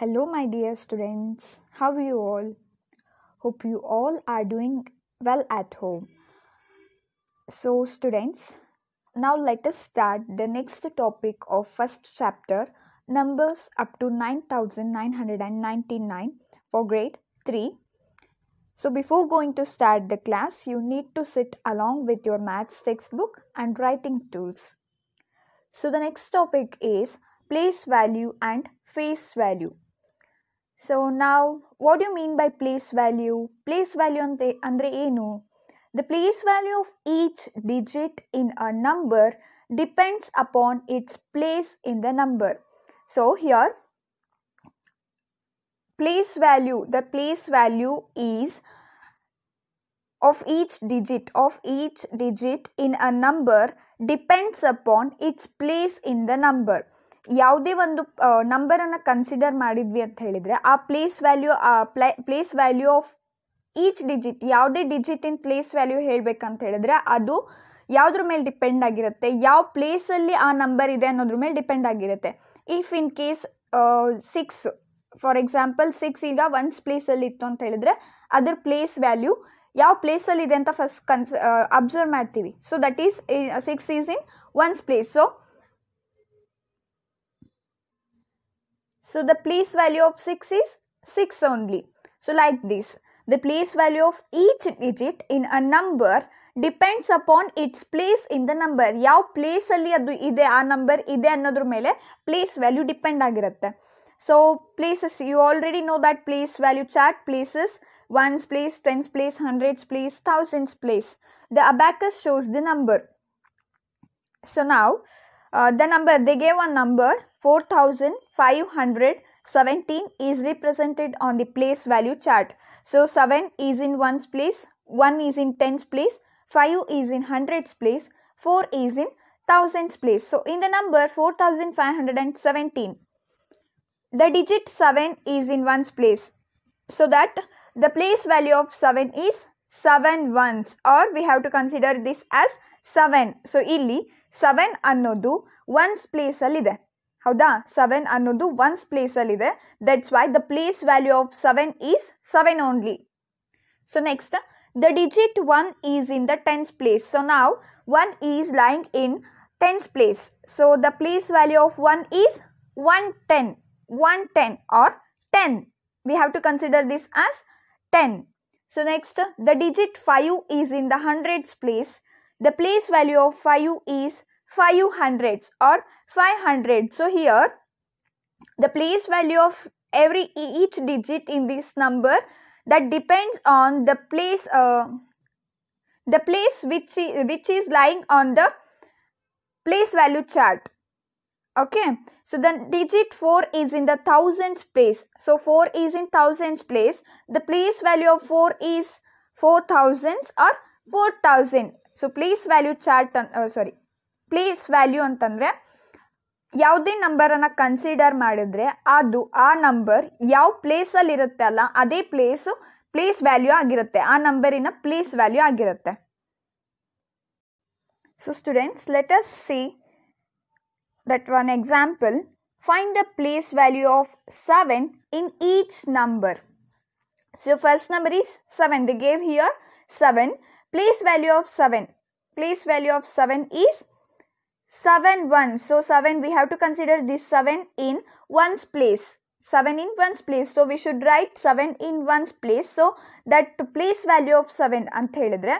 Hello, my dear students. How are you all? Hope you all are doing well at home. So, students, now let us start the next topic of first chapter numbers up to 9999 for grade 3. So, before going to start the class, you need to sit along with your maths textbook and writing tools. So, the next topic is place value and face value. So ನಾವು what you mean by place value place value ಅಂತ ಅಂದರೆ ಏನು the place value of each digit in a number depends upon its place in the number so here place value the place value is of each digit of each digit in a number depends upon its place in the number ಯಾವುದೇ ಒಂದು ನಂಬರನ್ನು consider ಮಾಡಿದ್ವಿ ಅಂತ ಹೇಳಿದರೆ ಆ place value ಆ place value of each digit ಯಾವುದೇ digit in place value ಹೇಳಬೇಕಂತ ಹೇಳಿದ್ರೆ ಅದು ಯಾವುದ್ರ ಮೇಲೆ ಡಿಪೆಂಡ್ ಆಗಿರುತ್ತೆ ಯಾವ ಪ್ಲೇಸಲ್ಲಿ ಆ ನಂಬರ್ ಇದೆ ಅನ್ನೋದ್ರ ಮೇಲೆ ಡಿಪೆಂಡ್ ಆಗಿರುತ್ತೆ if in case six for example six ಈಗ ಒನ್ಸ್ ಪ್ಲೇಸಲ್ಲಿ ಇತ್ತು ಅಂತ ಹೇಳಿದ್ರೆ ಅದರ ಪ್ಲೇಸ್ ವ್ಯಾಲ್ಯೂ ಯಾವ ಪ್ಲೇಸಲ್ಲಿ ಇದೆ ಅಂತ ಫಸ್ಟ್ ಕನ್ಸ್ ಅಬ್ಸರ್ವ್ ಮಾಡ್ತೀವಿ so that is six is in ones place so So the place value of 6 is 6 only. So like this, the place value of each digit in a number depends upon its place in the number. Yau place value adu ide a number ide another mele place value depend agiratte. So places, you already know that place value chart places 1's place, 10's place, 100's place, 1000's place. The abacus shows the number. So now, uh, the number they gave a number 4517 is represented on the place value chart. So 7 is in 1's place, 1 is in 10's place, 5 is in 100's place, 4 is in 1000's place. So in the number 4517 the digit 7 is in 1's place. So that the place value of 7 is 7 ones or we have to consider this as 7. So illi seven ಅನ್ನೋದು ones ಪ್ಲೇಸಲ್ಲಿದೆ ಹೌದಾ seven ಅನ್ನೋದು ones ಪ್ಲೇಸಲ್ಲಿದೆ that's why the place value of seven is seven only so next the digit one is in the tens place so ನಾವು one is lying in tens place so the place value of one is one ten one ten or ten we have to consider this as 10. So next the digit 5 is in the hundreds place the place value of 5 is 5 hundredths or 500. So here the place value of every each digit in this number that depends on the place uh, the place which is, which is lying on the place value chart okay so the digit 4 is in the thousands place so 4 is in thousands place the place value of 4 is 4000 or 4000 so place value chart sorry place value ಅಂತಂದರೆ ಯಾವುದೇ ನಂಬರನ್ನು consider ಮಾಡಿದ್ರೆ ಅದು ಆ number ಯಾವ ಪ್ಲೇಸಲ್ಲಿ ಇರುತ್ತೆ ಅಲ್ಲ ಅದೇ ಪ್ಲೇಸು ಪ್ಲೇಸ್ ವ್ಯಾಲ್ಯೂ ಆಗಿರುತ್ತೆ ಆ ನಂಬರಿನ ಪ್ಲೇಸ್ ವ್ಯಾಲ್ಯೂ ಆಗಿರುತ್ತೆ so students let us see that one example find the place value of seven in each number so first number is seven the gave here seven Place value of 7. Place value of 7 is 7 1. So 7 we have to consider this 7 in 1's place. 7 in 1's place. So we should write 7 in 1's place. So that place value of 7 ಅಂತ ಹೇಳಿದ್ರೆ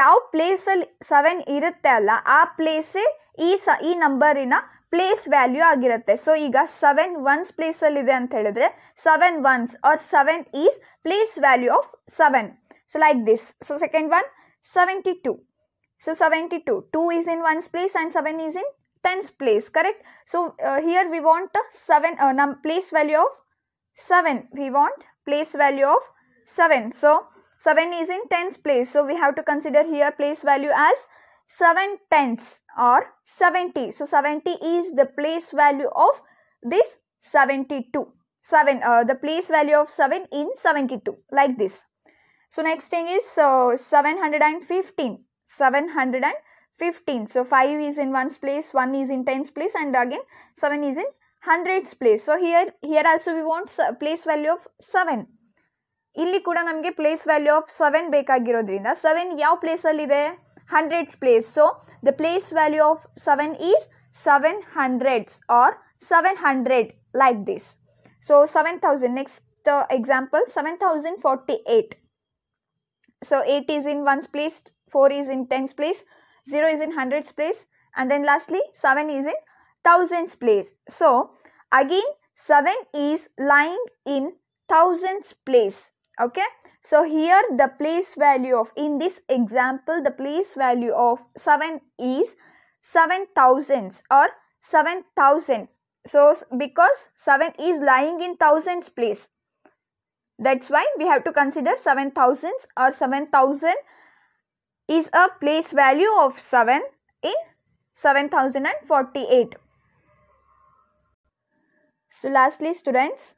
ಯಾವ ಪ್ಲೇಸಲ್ಲಿ seven ಇರುತ್ತೆ ಅಲ್ಲ ಆ ಪ್ಲೇಸೇ ಈ ಸ ಈ ನಂಬರಿನ ಪ್ಲೇಸ್ ವ್ಯಾಲ್ಯೂ ಆಗಿರುತ್ತೆ ಸೊ ಈಗ ಸೆವೆನ್ ಒನ್ಸ್ ಪ್ಲೇಸಲ್ಲಿದೆ ಅಂತ ಹೇಳಿದ್ರೆ seven ones or seven is place value of seven. So like this. So second one 72. So 72. 2 is in 1's place and 7 is in 10's place. Correct. So uh, here we want a 7 uh, num place value of 7. We want place value of 7. So 7 is in 10's place. So we have to consider here place value as 7 tenths or 70. So 70 is the place value of this 72. 7 uh, the place value of 7 in 72 like this so next thing is uh, 715. 715. So 5 is in 1's place, 1 is in 10's place and again 7 is in 100's place. So here here also we want place value of 7. Illi kuda namge place value of 7 beka girodrinda. 7 yao place ali 100's place. So the place value of 7 is 700's or 700 like this. So 7000. Next uh, example 7048. So 8 is in 1's place, 4 is in 10's place, 0 is in 100's place and then lastly 7 is in 1000's place. So again 7 is lying in 1000's place. Okay. So here the place value of in this example the place value of 7 is 7 thousands or 7000. So because 7 is lying in thousands place that's why we have to consider 7000 or 7000 is a place value of 7 in 7048. So lastly students,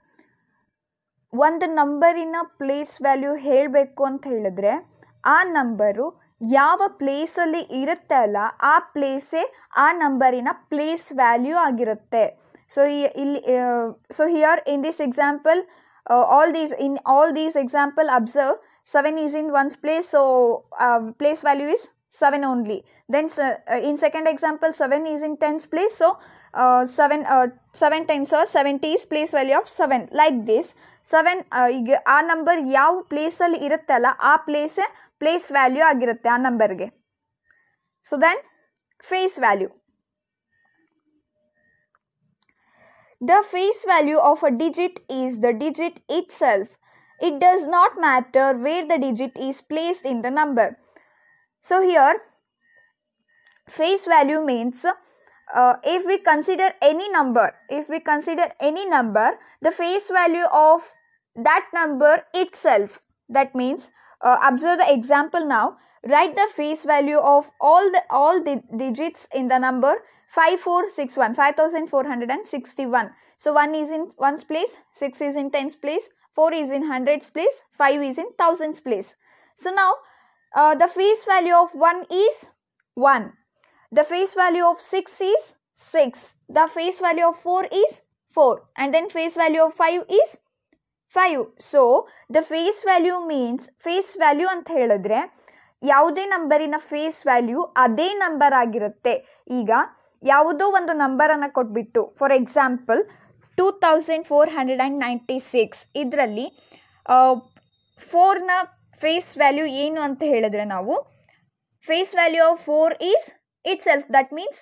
one the number in a place value held back on a number yava place ali irattala, a place a number in a place value agirate. so here in this example, uh, all these in all these example observe 7 is in ones place so uh, place value is 7 only then uh, in second example 7 is in tens place so uh, 7 uh, 7 times or 70 is place value of 7 like this 7 a uh, number number ಯಾವ ಪ್ಲೇಸಲ್ಲಿ a ಆ place value value a ಆ ನಂಬರ್ಗೆ so then face value The face value of a digit is the digit itself. It does not matter where the digit is placed in the number. So here face value means uh, if we consider any number, if we consider any number, the face value of that number itself. That means, uh, observe the example now. Write the face value of all the all the digits in the number 5461 5461. So 1 is in 1's place, 6 is in 10's place, 4 is in 100's place, 5 is in 1000's place. So now uh, the face value of 1 is 1. The face value of 6 is 6. The face value of 4 is 4. And then face value of 5 is 5. So the face value means face value the ಹೇಳಿದ್ರೆ ಯಾವುದೇ ನಂಬರಿನ face value ಅದೇ number ಆಗಿರುತ್ತೆ ಈಗ ಯಾವುದೋ ಒಂದು ನಂಬರನ್ನು ಕೊಟ್ಬಿಟ್ಟು for example two thousand four hundred and ninety six ಇದರಲ್ಲಿ ಫೋರ್ನ ಫೇಸ್ ವ್ಯಾಲ್ಯೂ ಏನು ಅಂತ ಹೇಳಿದ್ರೆ ನಾವು face value of four is itself that means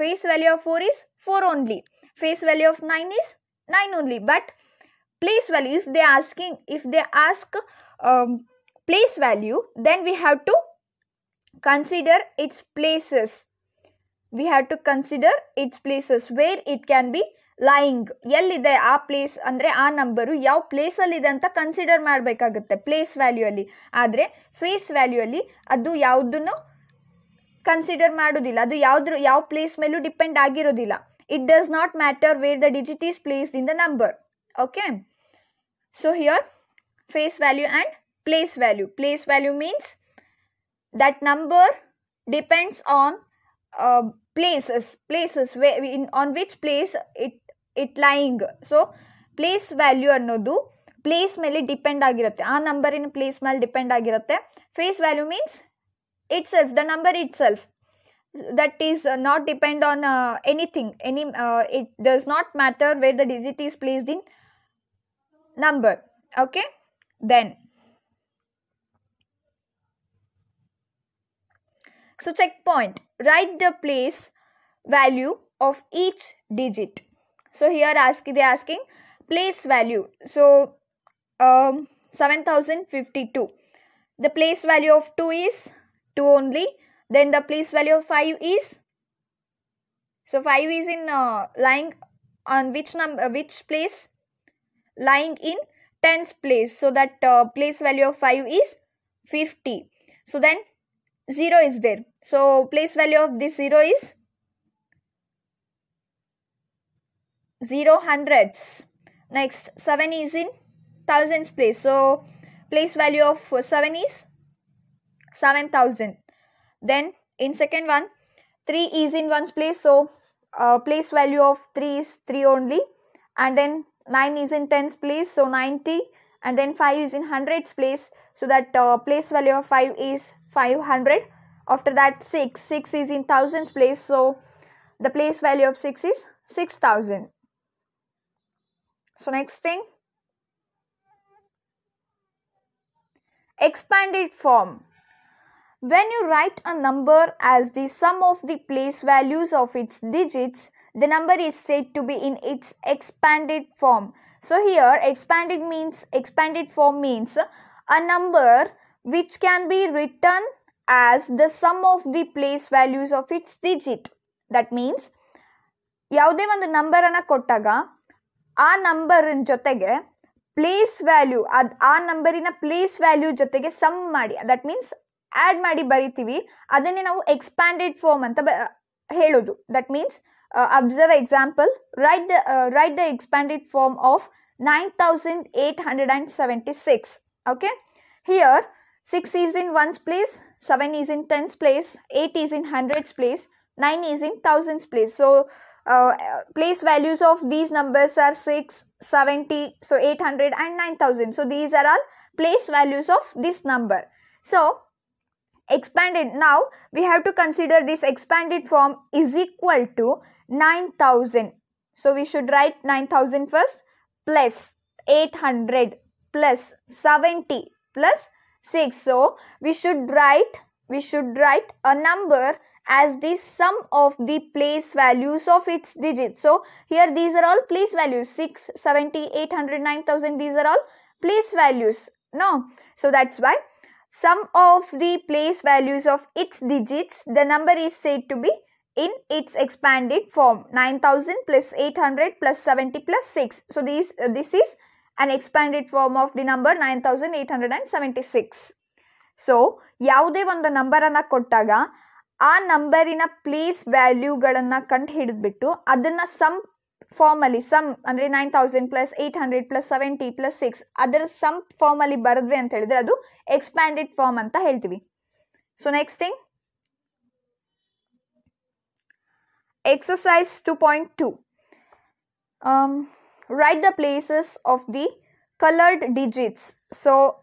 face value of four is four only face value of nine is nine only but place value if they asking if they ask place value then we have to consider its places we have to consider its places where it can be lying ಎಲ್ಲಿದೆ ಆ place ಅಂದರೆ ಆ number ಯಾವ ಪ್ಲೇಸಲ್ಲಿದೆ ಅಂತ consider ಮಾಡಬೇಕಾಗುತ್ತೆ place ಅಲ್ಲಿ ಆದರೆ face ವ್ಯಾಲ್ಯೂಯಲ್ಲಿ ಅದು ಯಾವುದನ್ನು ಕನ್ಸಿಡರ್ ಮಾಡೋದಿಲ್ಲ ಅದು ಯಾವುದ್ರ ಯಾವ ಪ್ಲೇಸ್ ಮೇಲೂ ಡಿಪೆಂಡ್ ಆಗಿರೋದಿಲ್ಲ it does not matter where the digit is place in the number okay so here face value and place value. Place value means that number depends on uh, places, places where in, on which place it it lying. So place value or no do place mele depend agirate. A number in place mele depend agirate. Face value means itself, the number itself that is not depend on uh, anything any uh, it does not matter where the digit is placed in number okay then So checkpoint, write the place value of each digit. So here ask, they are asking place value. So um, 7052. The place value of 2 is 2 only. Then the place value of 5 is. So 5 is in uh, lying on which number, uh, which place? Lying in tens place. So that uh, place value of 5 is 50. So then 0 is there. So place value of this 0 is 0 hundreds. Next 7 is in thousands place. So place value of 7 is 7000. Then in second one 3 is in ones place. So uh, place value of 3 is 3 only. And then 9 is in tens place. So 90 and then 5 is in hundreds place. So that uh, place value of 5 is 500 after that 6 6 is in thousands place so the place value of 6 is 6000 so next thing expanded form when you write a number as the sum of the place values of its digits the number is said to be in its expanded form so here expanded means expanded form means a number which can be written as the sum of the place values of its digit. That means ಯಾವುದೇ ಒಂದು ನಂಬರನ್ನು ಕೊಟ್ಟಾಗ ಆ ನಂಬರಿನ ಜೊತೆಗೆ place value ಅದು ಆ ನಂಬರಿನ place value ಜೊತೆಗೆ ಸಮ್ ಮಾಡಿ ದಟ್ ಮೀನ್ಸ್ ಆ್ಯಡ್ ಮಾಡಿ ಬರಿತೀವಿ ಅದನ್ನೇ ನಾವು ಎಕ್ಸ್ಪ್ಯಾಂಡೆಡ್ ಫಾರ್ಮ್ ಅಂತ ಬ ಹೇಳೋದು that means observe example write the write the expanded form of nine thousand eight hundred and seventy six okay here 6 is in 1's place, 7 is in 10's place, 8 is in 100's place, 9 is in 1000's place. So, uh, place values of these numbers are 6, 70, so 800 and 9000. So, these are all place values of this number. So, expanded now we have to consider this expanded form is equal to 9000 so we should write 9000 first plus 800 plus 70 plus 6. So we should write we should write a number as the sum of the place values of its digits. So here these are all place values 6, 70, 800, 9000 these are all place values. No. So that's why sum of the place values of its digits the number is said to be in its expanded form 9000 plus 800 plus 70 plus 6. So these, uh, this is an expanded form of the number 9876. So, yaude one the number anna kottaga, a number in a place value galanna kant hidd bittu, adanna sum formally, sum, andre 9000 plus 800 plus 70 plus 6, adar sum formally baradwe anthe lidhar adu, expanded form anta health vi. So, next thing, exercise 2.2. Um, write the places of the colored digits so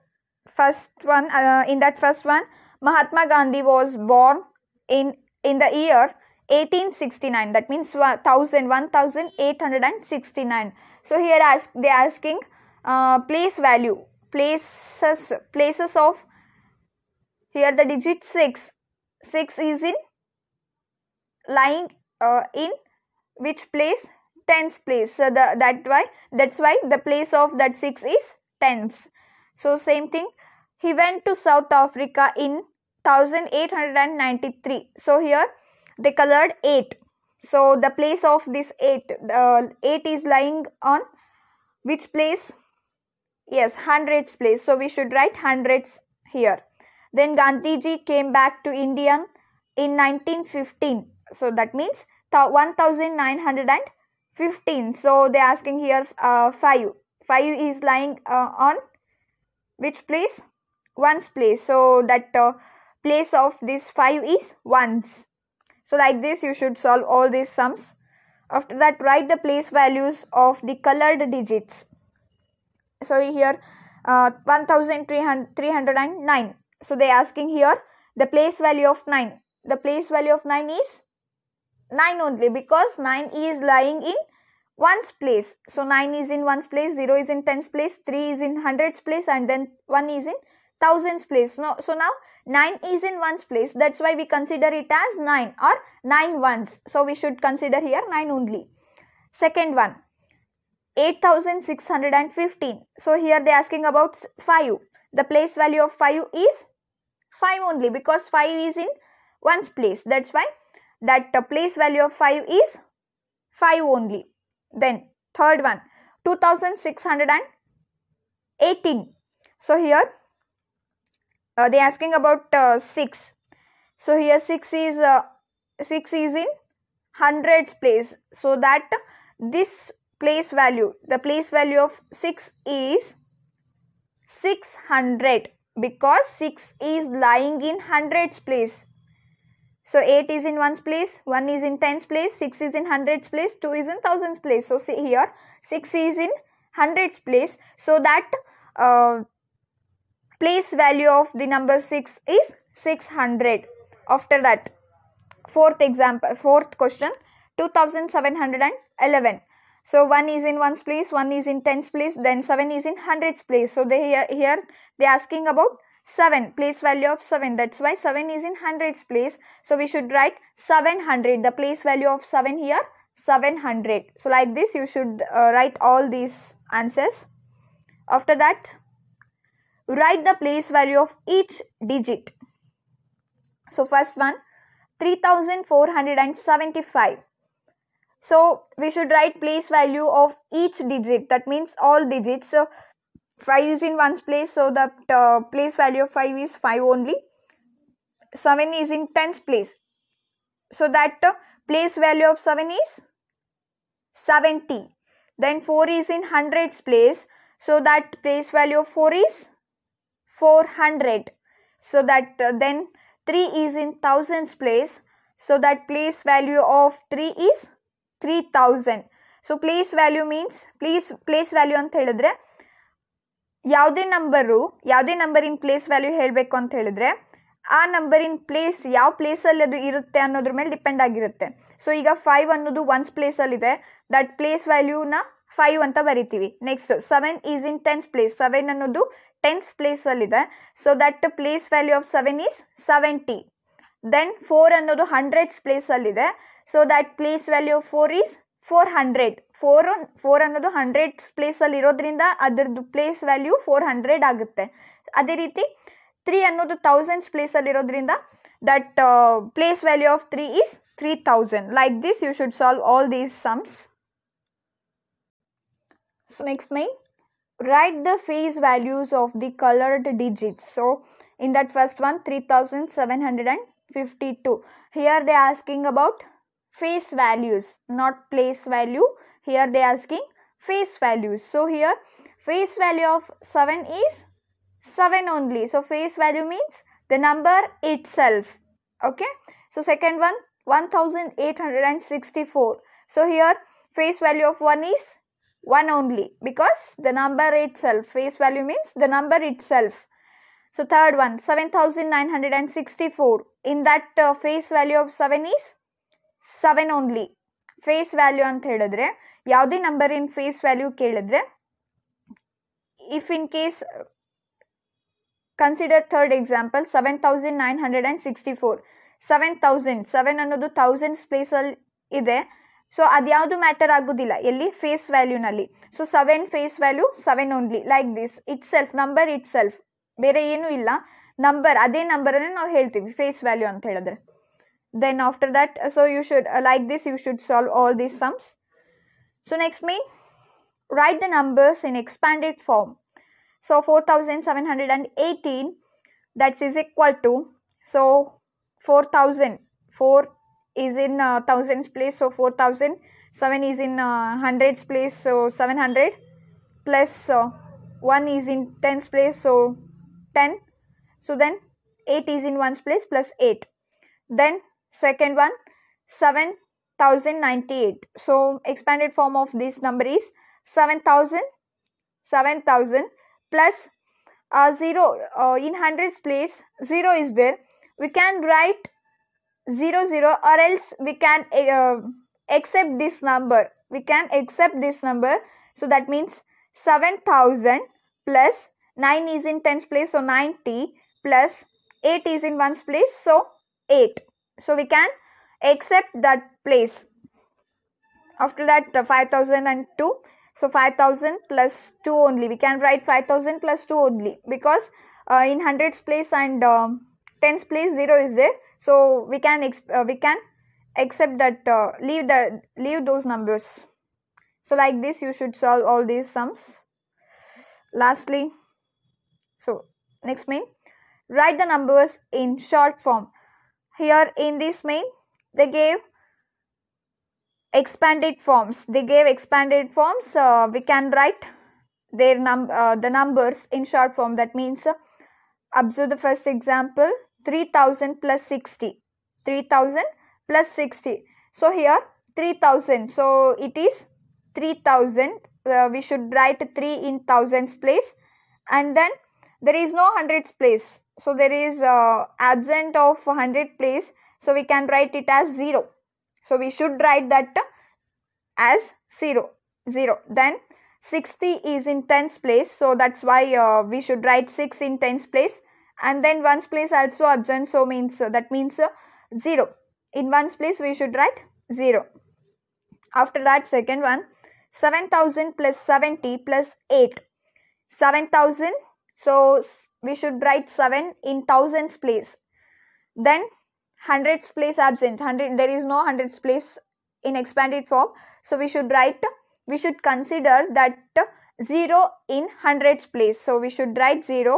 first one uh, in that first one mahatma gandhi was born in in the year 1869 that means 1000 1869 so here ask they are asking uh, place value places places of here the digit 6 6 is in lying uh, in which place tens place so the, that why that's why the place of that 6 is tens so same thing he went to south africa in 1893 so here they colored 8 so the place of this 8 uh, 8 is lying on which place yes hundreds place so we should write hundreds here then gandhiji came back to india in 1915 so that means 1915 15 so they're asking here uh, 5 5 is lying uh, on which place ones place so that uh, place of this 5 is ones so like this you should solve all these sums after that write the place values of the colored digits so here uh, 1309 so they are asking here the place value of 9 the place value of 9 is 9 only because 9 is lying in 1's place. So 9 is in 1's place, 0 is in 10's place, 3 is in 100's place and then 1 is in 1000's place. No, so now 9 is in 1's place. That's why we consider it as 9 or 9 ones. So we should consider here 9 only. Second one, 8615. So here they are asking about 5. The place value of 5 is 5 only because 5 is in 1's place. That's why that the place value of 5 is 5 only. Then third one 2618. So here uh, they asking about uh, 6. So here 6 is uh, 6 is in hundreds place. So that this place value the place value of 6 is 600 because 6 is lying in hundreds place so 8 is in 1's place, 1 is in 10's place, 6 is in 100's place, 2 is in 1000's place. So see here 6 is in 100's place. So that uh, place value of the number 6 is 600. After that fourth example, fourth question 2711. So 1 is in 1's place, 1 is in 10's place, then 7 is in 100's place. So they here, here they asking about 7 place value of 7 that's why 7 is in hundreds place so we should write 700 the place value of 7 here 700 so like this you should uh, write all these answers after that write the place value of each digit so first one 3475 so we should write place value of each digit that means all digits so 5 is in ones place so the uh, place value of 5 is 5 only 7 is in tens place so that uh, place value of 7 is 70 then 4 is in hundreds place so that place value of 4 is 400 so that uh, then 3 is in thousands place so that place value of 3 is 3000 so place value means place place value on ಹೇಳಿದ್ರೆ ಯಾವುದೇ number ಯಾವುದೇ ಇನ್ place value ಹೇಳಬೇಕು ಅಂತ ಹೇಳಿದ್ರೆ ಆ in place ಯಾವ ಪ್ಲೇಸಲ್ಲಿ ಅದು ಇರುತ್ತೆ ಅನ್ನೋದ್ರ ಮೇಲೆ ಡಿಪೆಂಡ್ ಆಗಿರುತ್ತೆ ಸೊ ಈಗ ಫೈವ್ ಅನ್ನೋದು ಒನ್ಸ್ ಇದೆ ದಟ್ ಪ್ಲೇಸ್ ವ್ಯಾಲ್ಯೂನ ಫೈವ್ ಅಂತ ಬರಿತೀವಿ next seven is in tens place seven ಅನ್ನೋದು ಟೆನ್ಸ್ ಪ್ಲೇಸಲ್ಲಿದೆ so that place value of seven is seventy then four ಅನ್ನೋದು ಹಂಡ್ರೆಡ್ಸ್ ಪ್ಲೇಸಲ್ಲಿದೆ so that place value of four is four hundred four four ಅನ್ನೋದು hundreds ಪ್ಲೇಸಲ್ಲಿ ಇರೋದ್ರಿಂದ ಅದರದ್ದು place value four hundred ಆಗುತ್ತೆ ಅದೇ ರೀತಿ ತ್ರೀ ಅನ್ನೋದು ತೌಸಂಡ್ಸ್ ಪ್ಲೇಸಲ್ಲಿ ಇರೋದ್ರಿಂದ that place value of three is three thousand like this you should solve all these sums So next main, write the phase values of the colored digits. So in that first one, 3752. Here they are asking about face values not place value here they are asking face values so here face value of 7 is 7 only so face value means the number itself okay so second one 1864 so here face value of 1 is 1 only because the number itself face value means the number itself so third one 7964 in that uh, face value of 7 is seven only face value ಅಂತ ಹೇಳಿದ್ರೆ ಯಾವುದೇ in face value ಕೇಳಿದ್ರೆ if in case consider third example seven thousand nine hundred and sixty four seven thousand seven ಅನ್ನೋದು thousands ಅಲ್ಲಿ ಇದೆ so ಅದ್ಯಾವುದು matter ಆಗೋದಿಲ್ಲ ಎಲ್ಲಿ ಫೇಸ್ ವ್ಯಾಲ್ಯೂನಲ್ಲಿ so seven face value seven only like this itself number itself ಬೇರೆ ಏನೂ ಇಲ್ಲ ನಂಬರ್ ಅದೇ ನಂಬರನ್ನು ನಾವು ಹೇಳ್ತೀವಿ ಫೇಸ್ ವ್ಯಾಲ್ಯೂ ಅಂತ ಹೇಳಿದ್ರೆ then after that uh, so you should uh, like this you should solve all these sums so next me write the numbers in expanded form so 4718 that is equal to so 4000 4 is in uh, thousands place so 4000 7 is in uh, hundreds place so 700 plus, uh, 1 is in tens place so 10 so then 8 is in ones place plus 8 then second one 7098 so expanded form of this number is 7000 7000 plus uh, 0 uh, in hundreds place 0 is there we can write 0 0 or else we can uh, accept this number we can accept this number so that means 7000 plus 9 is in tens place so 90 plus 8 is in ones place so 8 so we can accept that place after that uh, 5002 so 5000 plus 2 only we can write 5000 plus 2 only because uh, in hundreds place and um, tens place 0 is there so we can uh, we can accept that uh, leave the leave those numbers so like this you should solve all these sums lastly so next main write the numbers in short form here in this main they gave expanded forms they gave expanded forms uh, we can write their num uh, the numbers in short form that means uh, observe the first example 3000 plus 60 3000 plus 60 so here 3000 so it is 3000 uh, we should write 3 in thousands place and then there is no hundreds place so there is uh, absent of 100 place so we can write it as 0 so we should write that as 0 0 then 60 is in tens place so that's why uh, we should write 6 in tens place and then ones place also absent so means uh, that means uh, 0 in ones place we should write 0 after that second one 7000 plus 70 plus 8 7000 so we should write 7 in thousands place then hundreds place absent 100 there is no hundreds place in expanded form so we should write we should consider that 0 in hundreds place so we should write 0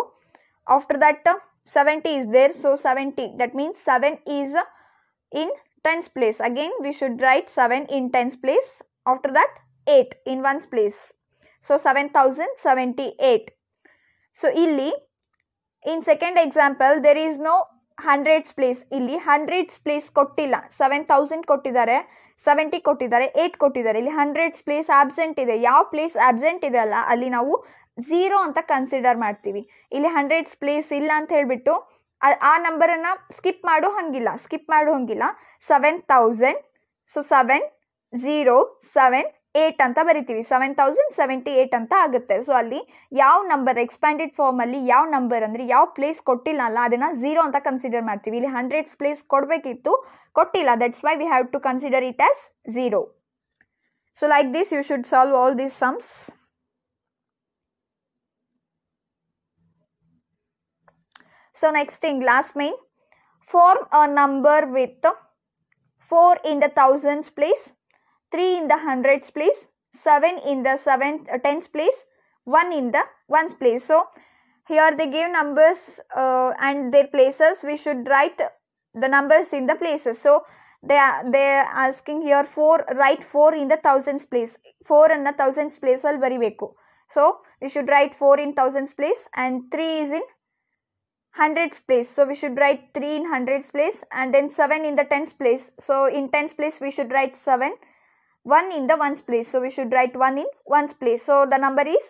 after that 70 is there so 70 that means 7 is in tens place again we should write 7 in tens place after that 8 in ones place so 7078 So illy. In second example there is no hundreds place ಇಲ್ಲಿ hundreds place ಕೊಟ್ಟಿಲ್ಲ seven thousand ಕೊಟ್ಟಿದ್ದಾರೆ seventy ಕೊಟ್ಟಿದ್ದಾರೆ eight ಕೊಟ್ಟಿದ್ದಾರೆ ಇಲ್ಲಿ hundreds place absent ಇದೆ ಯಾವ place absent ಇದೆ ಅಲ್ಲ ಅಲ್ಲಿ ನಾವು ಝೀರೋ ಅಂತ ಕನ್ಸಿಡರ್ ಮಾಡ್ತೀವಿ ಇಲ್ಲಿ ಹಂಡ್ರೆಡ್ಸ್ ಪ್ಲೇಸ್ ಇಲ್ಲ ಅಂತ ಹೇಳಿಬಿಟ್ಟು ಆ ನಂಬರನ್ನು ಸ್ಕಿಪ್ ಮಾಡೋ ಹಂಗಿಲ್ಲ ಸ್ಕಿಪ್ ಮಾಡೋ ಹಂಗಿಲ್ಲ seven thousand so seven zero seven eight ಅಂತ ಬರಿತೀವಿ ಸೆವೆನ್ ತೌಸಂಡ್ ಸೆವೆಂಟಿ ಏಟ್ ಅಂತ ಆಗುತ್ತೆ ಸೊ ಅಲ್ಲಿ ಯಾವ ನಂಬರ್ ಎಕ್ಸ್ಪ್ಯಾಂಡೆಡ್ ಅಲ್ಲಿ ಯಾವ ನಂಬರ್ ಅಂದ್ರೆ ಯಾವ ಪ್ಲೇಸ್ ಕೊಟ್ಟಿಲ್ಲ ಅಲ್ಲ ಅದನ್ನ ಝೀರೋ ಅಂತ ಕನ್ಸಿಡರ್ ಮಾಡ್ತೀವಿ ಇಲ್ಲಿ ಹಂಡ್ರೆಡ್ ಪ್ಲೇಸ್ ಕೊಡಬೇಕಿತ್ತು ಕೊಟ್ಟಿಲ್ಲ that's why we have to consider it as zero so like this you should solve all these sums so next ಇಂಗ್ last main form a number with four in the thousands place 3 in the hundreds place, 7 in the seventh, uh, tens place, 1 in the ones place. So, here they give numbers uh, and their places. We should write the numbers in the places. So, they are they are asking here 4, write 4 in the thousands place. 4 in the thousands place will baribeku. So, we should write 4 in thousands place and 3 is in hundreds place. So, we should write 3 in hundreds place and then 7 in the tens place. So, in tens place we should write 7 1 in the one place. So we should write 1 in four place. So the number is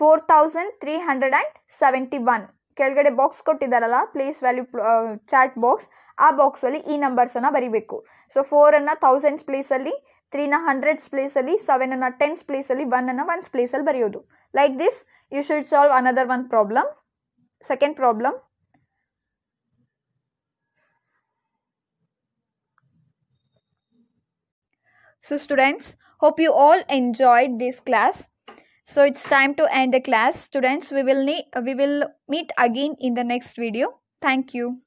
4371. ಕೆಳಗಡೆ box ಕೊಟ್ಟಿದ್ದಾರಲ್ಲ place value chart box ಆ box ಅಲ್ಲಿ ಈ numbers ನಂಬರ್ಸನ್ನು ಬರಿಬೇಕು so ಫೋರನ್ನು thousands ಪ್ಲೇಸಲ್ಲಿ ತ್ರೀನ hundreds ಪ್ಲೇಸಲ್ಲಿ ಅನ್ನ tense ಪ್ಲೇಸಲ್ಲಿ ಅನ್ನ ಒನ್ಸ್ ಪ್ಲೇಸಲ್ಲಿ ಬರೆಯೋದು like this you should solve another one problem second problem So students, hope you all enjoyed this class. So it's time to end the class. Students, we will, we will meet again in the next video. Thank you.